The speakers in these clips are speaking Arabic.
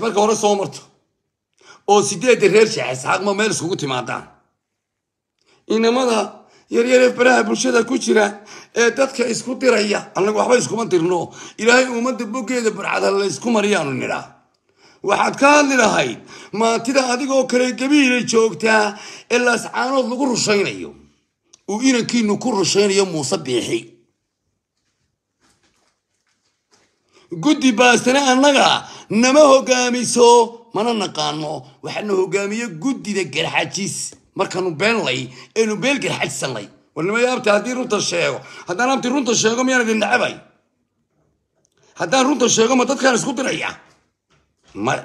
marka hore soo marto oo sideedda reer sheex isxaaqma meel isugu timaadaan inamada yaryare baraha bulshada ku jira ee dadka isku diraya annaga waxba iskuma dirno ilaahay ummadda boggeeda barcada laysku mariyaanu nidhaa waxaad ka hadli lahayd maantida adigoo kale gabiilay joogtaa ee laascaanood lagu rushaynayo uu inankiinu ku rushaynayo muuse biixi guddi baasane annaga nama hogaamiso mana naqaano waxaana hogaamiye guddida garxajiis markaanu beenlay eenu beel garxajisanay warnimay abta haddii runta sheego haddaan abti runta sheego miyaan idin necabay haddaan runta sheego ma dadkaan isku diraya maya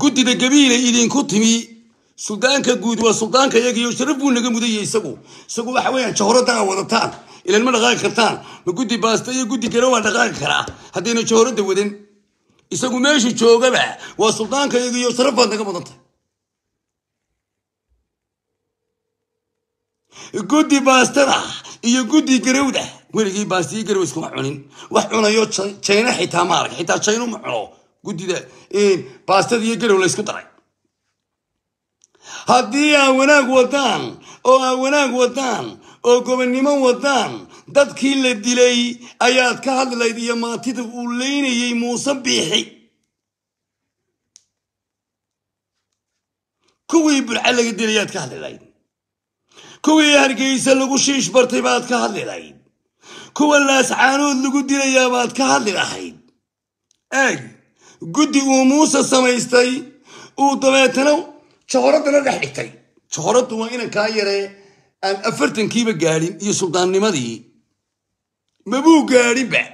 guddida gabiila idinku timi سلطانك جود وسلطانك يجي يشرب ونجا مدي يسقو سقو بحوين شهرة ده وضتان إلى المن غاي كرتان ما باستا يجودي كلام أنا غاي كرا هدينا شهرة ده ودين يسقو ماشي شوقة بع وسلطانك يجي يشرب ونجا وضتان جودي باستا ده يجودي كلام ده ويلقي باستا يجري ويسقو معونين وحنا يو تشينا حيتا مارك حيتا تشينو معه جودي ده إيه باستا يجري ولا يسقو طري haddii aa wanaag wadaan oo aa wanaag wadaan oo gobonnimo wadaan dadkii la dilay ayaad ka hadlayd iyo maatida uu leynayey muuse biixi kuwii bulca laga dilayaad ka hadli lahayd kuwii hargeysa lagu shiish bartay baad ka hadli lahayd kuwa laascaanood lagu dilayaa baad ka hadli lahayd eeg guddi uu muuse samaystay uu dabeetana جهرتنا لحقتي جهرت وين كايرة أم أفرتن كيف قارين يا سلطان نمدي ما بو قارين بعد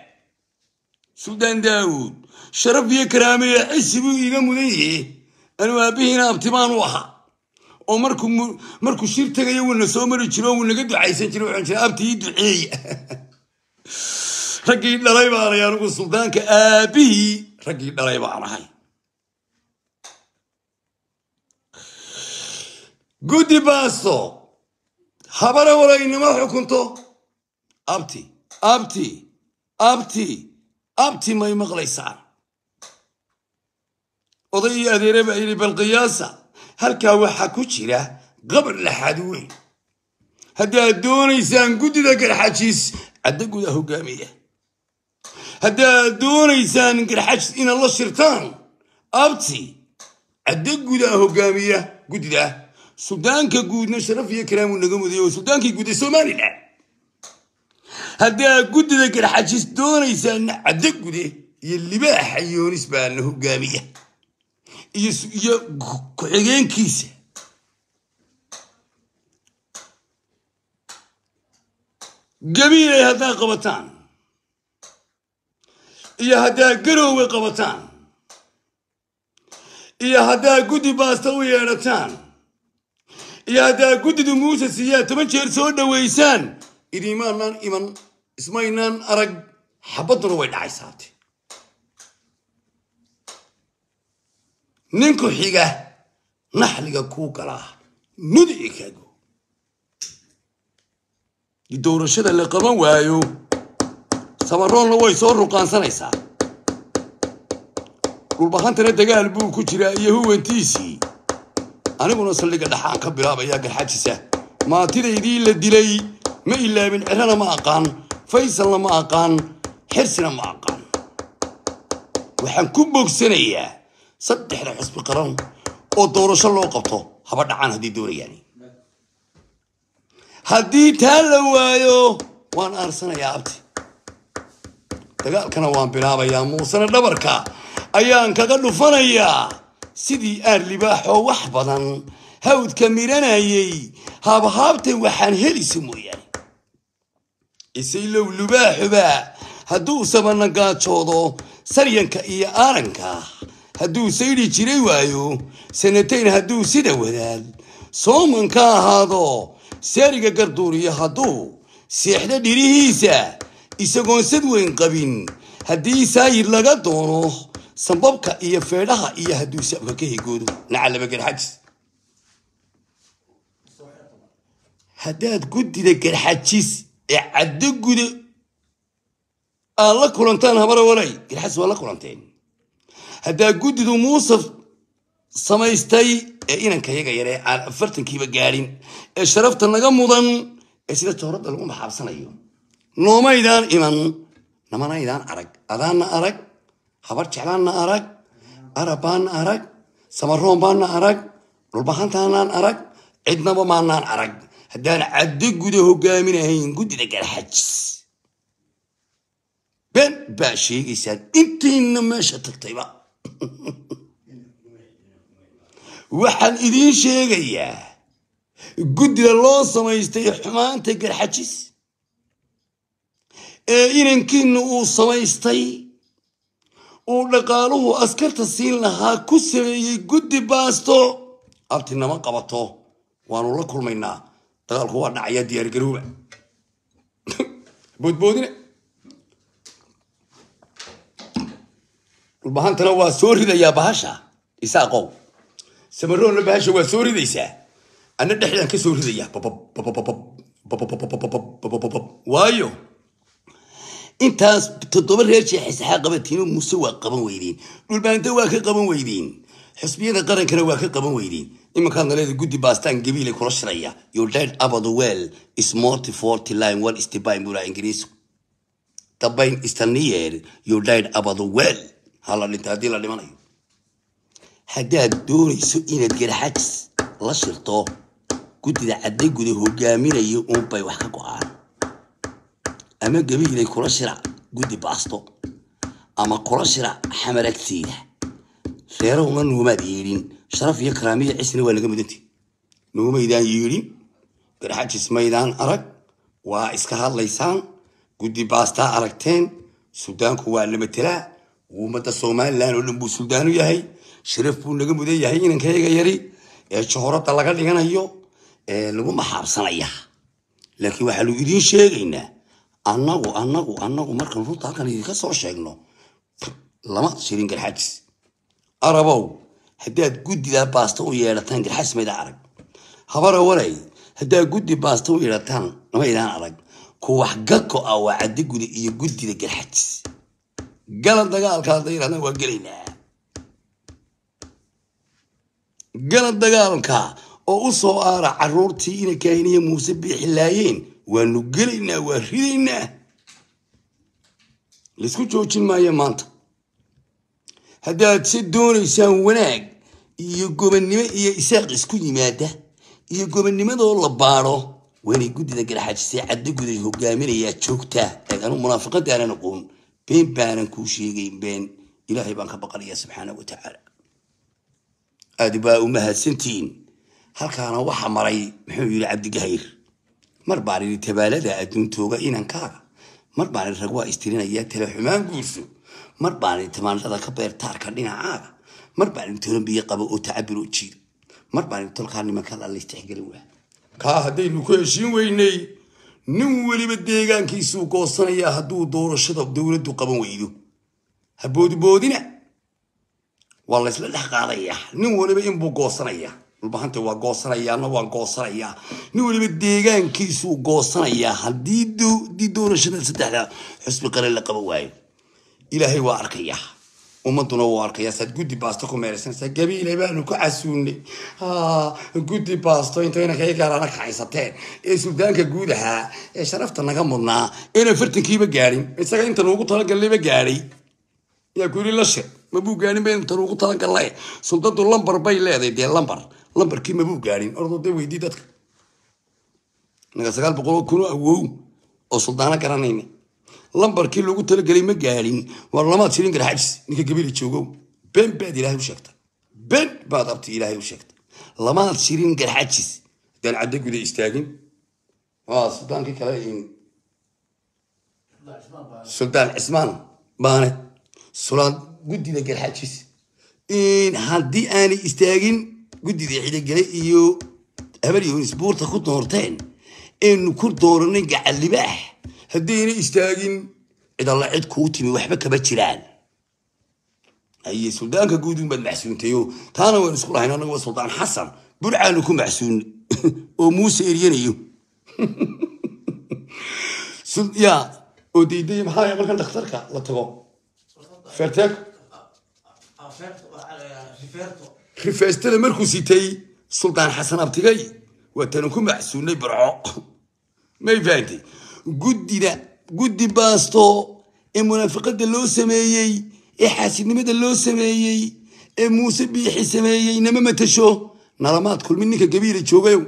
سلطان داود شرف يا كرامي عزب إلى مدينه أنا أبينا ابتمان وها أو مركو مركو شيرتا يا ولنا سومر يشرون ولنا قد عايشين شنو عن شنو أبتي يدعي رقي لا يبارك يا رب السلطان كأبي رقي لا يبارك قدي باستو خبر وراي نما حكمتو ابتي ابتي ابتي ابتي ما يمغلي سعر ذي اديري بعيري بالقياسة هل كاوحا كوشيرا قبر لحدوين هدا دوني سان قدي ذاك الحاجيس عدا قدا هقامية هدا دوني سان قرحاجس إن الله شرطان ابتي عدا قدا هقامية قدي ذا sudaanka guudna sharaf iyo karaamu naga mudaya oo suudaankii guud somalilan haddii aad guddida garxajis doonaysaana caddo gude iyo libaaxa yoonis baa la hogaamiya iyo ku-xigeenkiisa gabiilay haddaa qabataan iyo haddaa garowe qabataan iyo haddaa guddi baasta u yeedhataan iyaadaa guddidu muuse siiyaa toban jeer soo dhowaysaan idimaanaan iman ismaynaan arag xabadduna way dhacay saabte ninku xiga naxliga kuu galaa nudi ikaago doorashada la qaban waayo sabaroonna way soo ruqaansanaysaa dhulbahantana dagaal buu ku jiraa iyo huwantiisii aniguna saldhiga dhaxaan ka bilaabaya garxaajisa maatidaydii la dilay ma ilaabin cirana ma aqaan faysalna ma aqaan xirsina ma aqaan waxaan ku bogsanayaa saddexda xisbi qaran oo doorasho loo qabto haba dhacaan haddii doonayaan haddii taa la waayo waan aarsanayaa abti dagaalkana waan bilaabayaa muusena dhabarka ayaan kaga dhufanayaa sidii aarlibaaxoo wax badan hawdka miranayay haabhaabtan waxaan helisa mooyaane isaylow lubaaxuba hadduusaba nagaajoodo saryanka iyo aaranka hadduu saydhi jiray waayo sanatayn hadduu sida wadaad sooman ka ahaado seeriga garduuriyo hadduu seexdo dhirihiisa isagoon sad weyn qabin haddii saayir laga doono sanbabka iyo feedhaha iyo hadduu sabka ka higoodo nacalabagarxajis haddaad guddida garxajis ee caddo guda aad la kulantaan habara walay garxajis waa la kulanteen haddaad guddidu muusaf samaystay ee inanka yaga yaree aan afartankiiba gaadhin ee sharafta naga mudan ee sida tooradda lagu maxaabsanayo noomaydaan iman namanaydaan arag adaanna arag خبر چلان ارق اربان ارق سمرون بان ارق ربحان تانان ارق عدنا بمانان ارق هدان عدق قده هو قامين هين قده دقال حجس بن باشي قيسان انت انما شتك طيبا وحن إذين شيء قد الله سما يستيح ما أنت حجس إيه إن كن أو سما uu dhaqaaluhu askarta siin lahaa ku sameeyey guddi baasto abtinama qabato waanu la kulmaynaa dagaalku waa dhacaya diyaargaruuba boodboodina dhulbahantana waa soo ridayaa bahasha isaaqow samaroonna bahasha waa soo ridaysaa anna dhexdaan ka soo ridayaa waayo intaas toddoba reer jeexisa xaa qabatiinoo waa qaban weydiin dhulbaanta waa ka qaban weydiin xisbiyada qarankana waa ka qaban weydiin imankaadna guddi baastaan gabiilay kula shiraya your dad about well is morty forty line one is the bind bula ingiriisku dambayn your dad about well hala dhinta haddii la dhimanayo haddaad doonayso inaad garxajis la shirto guddida cadday guda hogaaminayo uunbay wax ka go-aan أما جبي لي كرشرة جودي باستو أما كرشرة حملك سيلة خيره من وما ديرين شرف يا كرامية عسني ولا جمدتي نو ميدان يورين برحات اسميدان أرق وإسكها الليسان جودي باستا أرقتين سودان كوا اللي متلا ومتى الصومال لانو لنبو سودانو يهي شرف بو نقمو دي يهي ننكي غيري إيه شهورة طلقات لغان هيو إيه لبو محاب صنعيه لكن واحلو يدين شيء إنه anagu annagu annagu markaan runta halkan idinka soo sheegno lama shirin garxajis arabow haddaad guddidaa baasta u yeedhataan garxajis mayda arag habara waray haddaad guddi baasta u yeedhataan maydaan arag kuwax gako ah waa cadigudi iyo guddida garxajis galan dagaalka hadda waa gelaynaa galan dagaalka oo u soo aara caruurtii inay kaahiniya muuse biixilaayeen waanu gelaynaa waa ridaynaa laysku joojin maayo maanta haddaad se doonaysaan wanaag iyo gobanimo iyo isaaq isku yimaada iyo gobanimadoo la baado waynay guddida garxaajisee caddi guday hogaaminayaa joogtaa eeg anu aqoon been baanan kuu sheegayn been ilaahay baan ka baqanayaa subxaana wa tacaala aad baa u mahadsantihiin halkaana waxa maray muxuu yidhi cabdigahayr mar baan idhi tabaalada adduuntooga inankaaga mar baan idhi rag waa istirinayaa tala xumaan guurso mar baan idhi tamaandhada ka beertaarka dhinacaaga mar baan idhi tolan biyo qabo oo tacabir u jiira mar baan idhi tolkaa nimankaan la istixgelin waa kaa haddaynu ku heshiin weynay nin weliba deegaankiisuu goosanayaa hadduu doorashada dowladdu qaban weydo ha boodboodina waa laysla dhex qaadayaa nin weliba inbuu goosanayaa البحنت هو قصر يا نو قصر يا نو اللي بديجان كيسو قصر يا هديدو دي دون شنو السدح لا حسب قرر لك بواي إلى هي واركيا وما تنو واركيا سد جودي باستو كميرسن سد جبي إلى بعدنا كعسوني ها جودي باستو إنت هنا كي كارا لك خايسة تين إيش بدانك جودها إيش عرفت أنا كم منا إنا فرت كي بجاري إنت سكين إنت نو قطار قلبي بجاري يا كوري لشة ما بوجاني بين تروق تلاقي سلطان دولامبر بيلاه دي دولامبر lambarkii mabuu gaadhin ordooda weydii dadka naga sagaal boqoloo kunoo awow oo suldaano garanayna lambarkii loogu talagelay ma gaadhin war lamaad shilin garxajis ninka gabiila joogow been baad ilaahay u sheegtay been baad abti ilaahay u sheegtay lamaad shilin garxajis haddaan cadda guda istaagin waa suldaankii kale suldaan cismaan baane sulaan guddida garxajis haddii aanay istaagin قدي ذي حيدا قال إيو أبري هو سبورت أخو دورتين إنه كل دورنا قاع اللي باح هديني استاجن إذا الله عد كوتي وحبك بتشيران أي سلطان كقودين بد محسون تيو تانا وين سكول هنا نقول سلطان حسن برع لكم محسون وموسى إيرين يو سل يا ودي دي ما هاي أقول كان دكتور كا لا تقو فرتك فرتو rifaastada markuu sitay suldaan xasan abtigay waatanu ku macsuunay barco may fahamtay guddina guddi baasto ee munaafiqada loo sameeyey ee xaasidnimada loo sameeyey ee muuse biixi sameeyey nama matasho nalamaad kulmin ninka gabiila joogayow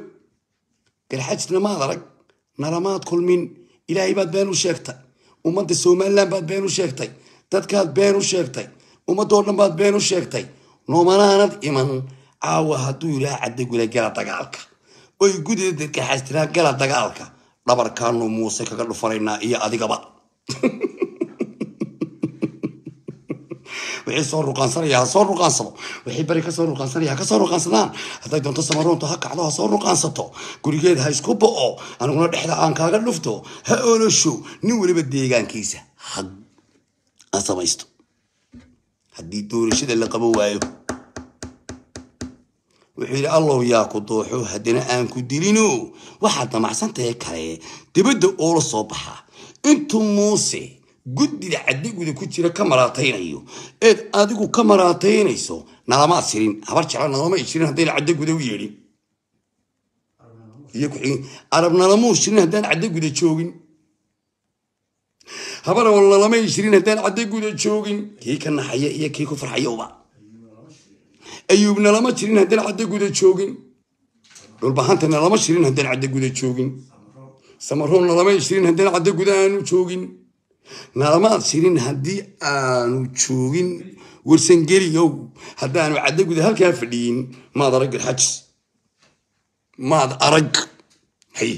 garxajtna maad arag nalamaad kulmin ilaahay baad been u sheegtay ummadda somalilan baad been u sheegtay dadkaad been u sheegtay ummadoo dhan baad been u sheegtay noomanaanad iman caawa hadduu ilaah cadagula gala dagaalka oy gudida dadka xastiraan gala dagaalka dhabarkaanu muuse kaga dhufanaynaa iyo adigaba wixii soo ruqaansanaya ha soo ruqaansado wixii bari ka soo ruqaansanaya ha ka soo ruqaansadaan hadday doonto samaroontu ha kacdo ha soo ruqaansato gurigeeda ha isku bo'o aniguna dhexda aan kaaga dhufto ha olosho nin weliba deegaankiisa ha aan samaysto haddii doorashada la qaban waayo wuxuu yidhi allow yaa ku dooxo haddana aan ku dilino waxaad damacsantahay kale dibadda oola soo baxa intuu muuse guddida caddiguda ku jira ka maraataynayo eed adigu ka maraataynayso nalamaad sirin habar jecla nalama ishirin haddayna caddiguda u yeedhin iyo arab nalamuu shirin haddaan caddaguda joogin habana walla lama ishirin haddaan cadda guda joogin kii ka naxaya iyo kii ku farxayowba ayuubna lama jirin haddaan cadda guda joogin dhulbahantana lama shirin haddaan cadda guda joogin samaroonna lama ishirin haddaan cadda guda aanu joogin nalama shirin haddii aanu joogin warsangeliyow haddaanu cadda guda halkaa fadhiyin maad arag bilxajis maad arag hay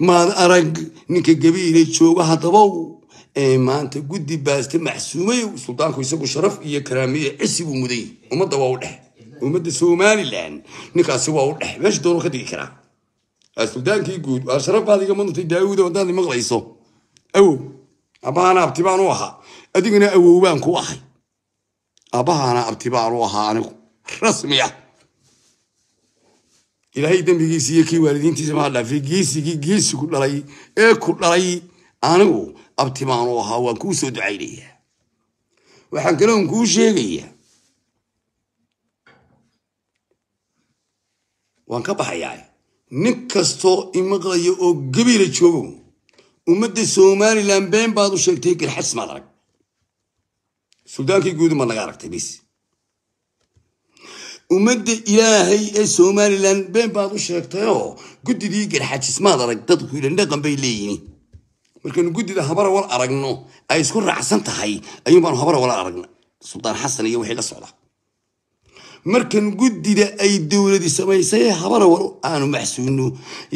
ما أرق نك قبيلة شو هذا بو إيه ما أنت جدي بس تمحسومي وسلطانك يسوي شرف إيه كرامية عسي ومدي وما دواو له وما دسومالي الآن نك أسوا له مش دور خدي كرا السلطان كي يقول أشرف هذا كمان في داود وده اللي مغلسه أو أبغى أنا أبتبع روحه أدينا أو وبان كواحد أبغى أنا أبتبع روحه أنا رسمية إلى إلهي دمبي سيكي والدين تسمع الله في جيسي جيسي كل رأي إيه كل رأي أناو أبتمانوها وكوسو دعيلي وحق لهم كوشيغية وانك بحياة نكستو إمغلي أو قبيل تشوفو ومد سوماني لان بين بعض الشيء تيك الحس مالك سودان كي قودو مالنقارك تبيسي ummadda ilaahay ee somalilan been baad u sheegtayoo guddidii garxajismaad arag dadku idhandhaqan bay leeyihin markaynu guddida habara wal aragno ay isku raacsan tahay ayuun baanu habara wala aragna suldaan xasan iyo wixii la socda markan guddida ay dowladi samaysay habarawal aanu maxsuuno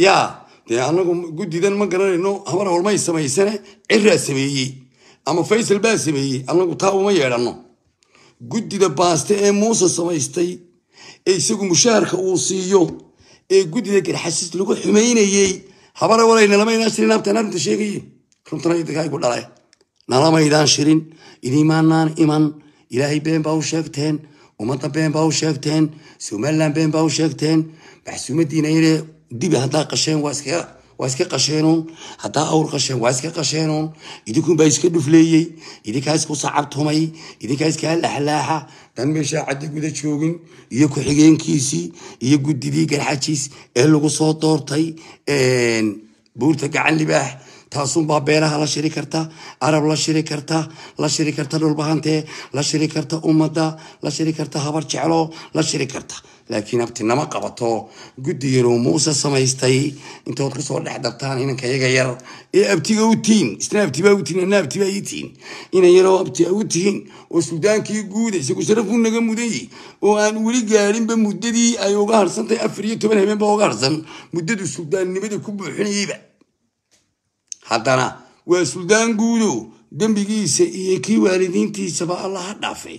yaa dee anagu guddidan ma garanayno habarawal may samaysane ciraa sameeyey ama faysal baa sameeyey anagu taa uma yeedhanno guddida baaste ee muuse samaystay ee isagu mushaharka uu siiyo ee guddida garxasis lagu xumaynayey habana walaynalamaydan shirin abtaan arrinta sheegaye runtana idinkaa igu dhalay nalamaydaan shirin idimaanaan iman ilaahay been baa u sheegteen ummadda been baa u sheegteen somalilan been baa u sheegteen maxsuumadiina inay dibi haddaa qasheen waa iskaga waa iska qasheenuun haddaa awr qasheen waa iska qasheenuun idinkunbaa iska dhufleeyey idinkaa isku sacabtumay idinkaa iskaa laxlaaxa dan meeshaa caddi guda joogin iyo ku-xigeenkiisii iyo guddidii garxajiis ee lagu soo doortay buurta gacan libaax taasunbaa beeraha la shiri karta arab la shiri karta la shiri karta dhulbahante la shiri karta ummadda la shiri karta habar jeclo la shiri karta laakiin abtinama qabato guddi yarow muuse samaystay intood kasoo dhex dartaan inanka iyaga yar ee abtiga u tihiin isna abtibaa u tihiin ana abtibaa ii tihiin inan yaroo abtia u tihiin oo suudaankii guuda isagu sharafuu naga mudanyih oo aan weli gaarinba muddadii ay uga harsantay afar iyo toban habeenba uga harsan muddadu suldaannimadii ku buuxinayeyba haddana waa suldaan guudo dembigiisa iyo kii waalidiintiisaba allaha dhaafay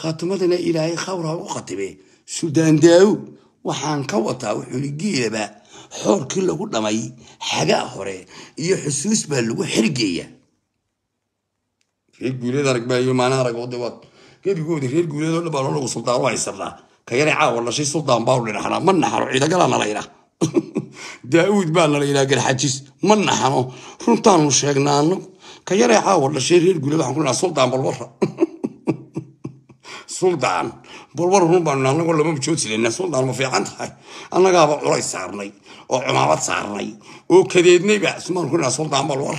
khatimadana ilaahay khawraa u khatibe سودان داو وحان كوطا وحولي جيلة با حور كل قد ماي حقا خوري إيو حسوس بلو حرقية فيه قولي دارك با يو مانا راك ودي كيف يقول دي فيه قولي دولي بارو سلطان واي سرنا كيري عاو والله شي سلطان باولي نحنا من نحر عيدا قلانا لينا داود بان لينا قل حاجيس من نحنو رمتان وشيقنا كيري عاو والله شي ريل قولي بحنا سلطان بالورة سلطان بلور هون بان نحن قلنا مو بجوز لأن سلطان ما في عن تاي أنا قابا عري سارني وعمارة سارني وكذيدني بقى اسمه هنا سلطان بلور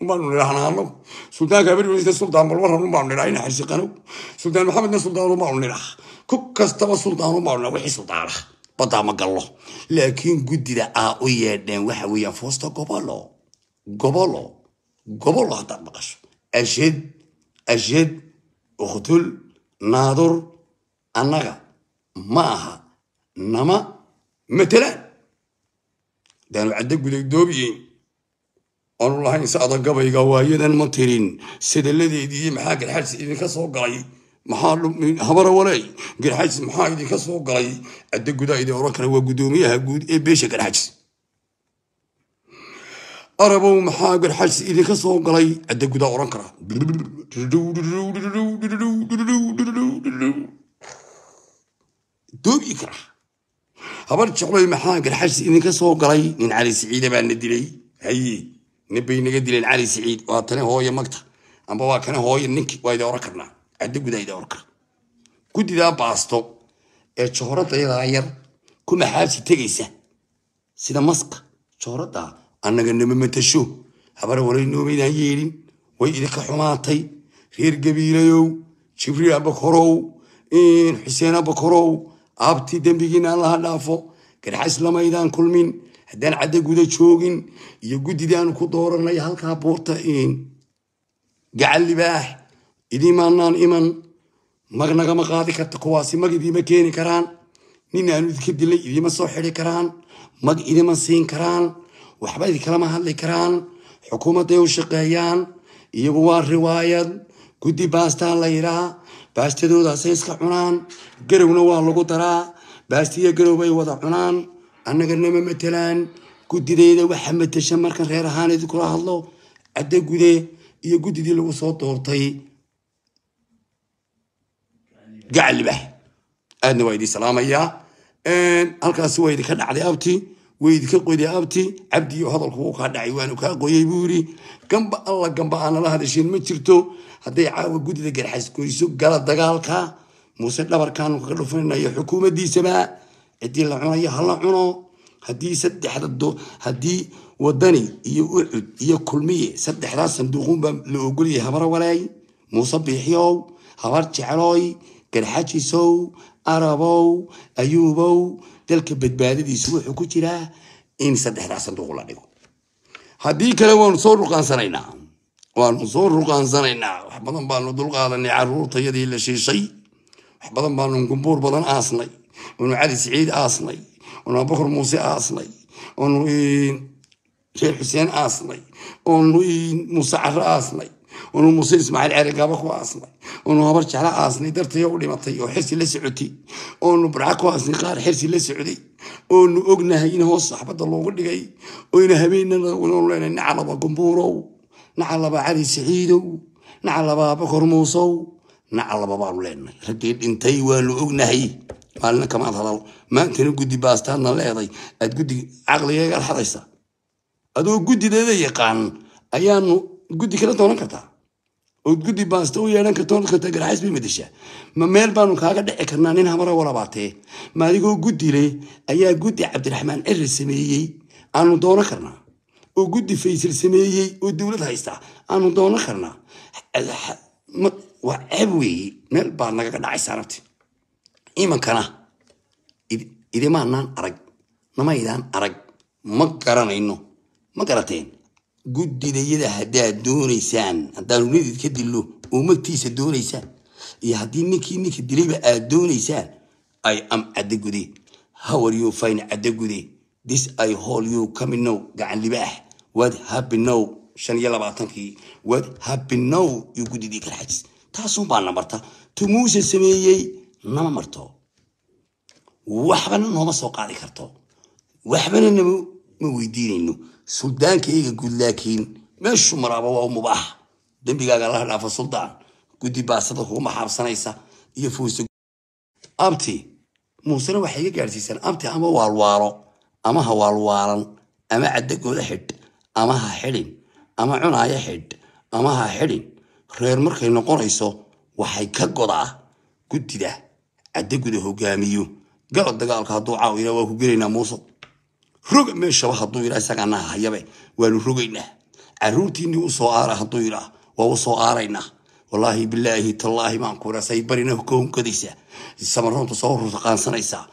بان نحن نحن نحن سلطان كبير بجد سلطان بلور هون بان نحن نحن نحن سلطان محمد نحن سلطان بلور هون نحن كوك استوى سلطان بلور هون وحي سلطان بدا ما قال لكن قد لا أويا آه، دين وحوي فوسط قبلو قبلو قبلو هذا بقش أجد أجد وقتل نادر أنغا ماها نما مثلا دانو عدك بدك دوبيين أن الله إن سأضق بيقا وايدا المطيرين سيد الذي دي محاك الحرس إذن كسو قري محال من هبر ولاي قل حجس محاك إذن كسو قري عدك بدا إذا وركنا وقدوميها قد إيه بيش قل حجس أربو محاك الحجس إذن كسو قري عدك بدا وركنا دلو دلو دلو دلو دلو دلو دلو دلو دلو doob i kara habar jecloy maxaanka xashi idinka soo galay nin cali siciida baana dilay haye nin bay naga dileen cali siciid waa tane hooye magta amba waa kana hooye ninki waa idin oran karnaa caddo gudaa idin oran kara guddidaa baasto ee johorada yadaa yar ku maxaabsi tegaysa sida maska johorada annaga nama matasho habara walay noomaydaan yeelin way idinka xumaatay reer gabiilayow جبريل بكرو إن حسين بكرو أبتي دم بيجينا الله دافو كان حس لما يدان كل من هدان عدا جودة شوقين يجود يدان كدورا لا يهلك بورتا إن إيه. قال لي باه إدي ما نان إيمان مغنى ما قاضي كتقواسي مغ إدي مكيني كران نين أنا ذكر دلي إدي ما صحيح كران مغ إدي ما سين كران وحبايب كلامها اللي كران حكومة دي وشقيان يبوا الروايات guddi baastaa la yidhaa baastadooda iska cunaan garowna waa lagu daraa baastiya bay wada cunaan annaganama matelaan guddideyda waxa matasha markan reer ahaan idinkula hadlo caddo gude iyo guddidii lagu soo doortay gacalbah aadna waa idin salaamayaa halkaasi waa idinka dhacday abti wayd ka qodi abti cabdi iyo hadalku wuu kaa dhacay waanu kaa qoyay buu yidhi gamba alla gamba aana la hadashin ma jirto hadday caawa guddida goyso gala dagaalka muuse dhabarkaanu kaga dhufananayo xukuumaddiisaba ciddii la cunayo hala cuno haddii saddexda haddii wadani iyo ucud iyo kulmiye saddexdaa sanduuqunbaa la ogoliyay habar wareey muuse biixyow habar jeclooy garxajisow arabow ayuubow dalka badbaadadiisu wuxuu ku jiraa in saddexdaa sanduuq la dhigo haddii kale waanu soo ruqaansanaynaa waanu soo ruqaansanaynaa wax badan baanu dulqaadanay caruurtayadii la shiishay wax badan baanu gumbuur badan aasnay unu cali siciid aasnay anu abubakar muuse aasnay anu eh, sheekh xuseen aasnay anu eh, muuse caro aasnay unuu muuse ismaaciil cerigaba ku aasnay unu habar jecla aasnay dartayoo u dhimatay oo xirsi la socotay oonu barca ku aasnay qaar xirsi la socday oonu ognahay in hoos saxbadda loogu dhigay oyna habeennanu nacalaba gumbuurow nacalaba cali saciidow nacalaba abakor muusow nacalaba baanu leenahay raggii dhintay waanu ognahay maalina kamaad hadal maantana guddi baastaadna leeday aad guddi caqligaaga hadhaysa adoo guddideeda yaqaan ayaanu guddi kala doonan kartaa ood guddi baasta u yeehan karta garxays bay madishaa ma meel baanu kaaga dhici karnaa nin hamara walabaatee ma adigoo guddi leh ayaa guddi cabdiraxmaan ceri sameeyey aanu doonan karnaa oo guddi faysal sameeyey oo dowlad haysta aanu doonan karnaa waa ceeb weeye meel baa nagaga dhacaysaa nabti imankana idimaanaan arag namaydaan arag ma garanayno ma garateen gudidayada haddaad doonaysaan haddaad runidid ka dillo umagtiisa doonaysaan iyo haddii ninkii ninka dilayba aad doonaysaan i am cadagude hawar you fine cadagude this i hol you kaminow gacanliba ah waad habinow shan iyo labaatankii waad habinow you gudidii karxajis taasuunbaa na marta tumuuse sameeyey nama marto waxbana nooma soo qaadi karto waxbana nama ma weydiinayno suldaankayga guud laakiin meeshuu maraaba waa u mubaax dembigaaga la dhaafa suldaan guddi baasada kugu maxaabsanaysa iyo fuusaamti muusena waxay iga gaadhsiisaan abti ama waalwaalo ama ha waalwaalan ama caddagooda xidh ama ha xidhin ama cunaayo xidh ama ha xidhin reer markay noqonayso waxay ka godaa guddida caddaguda hogaamiyo galo dagaalka hadduu caaw waa ku gelaynaa muuse roga meeshaba haduu yidhaa isagaana hayabe waanu rogaynaa caruurtiini u soo aara hadduu yidhaa waa u soo aaraynaa wallaahi bilaahi tallaahi baan kuwaraasay barina koongadaysaa samaroonta soo rutaqaansanaysaa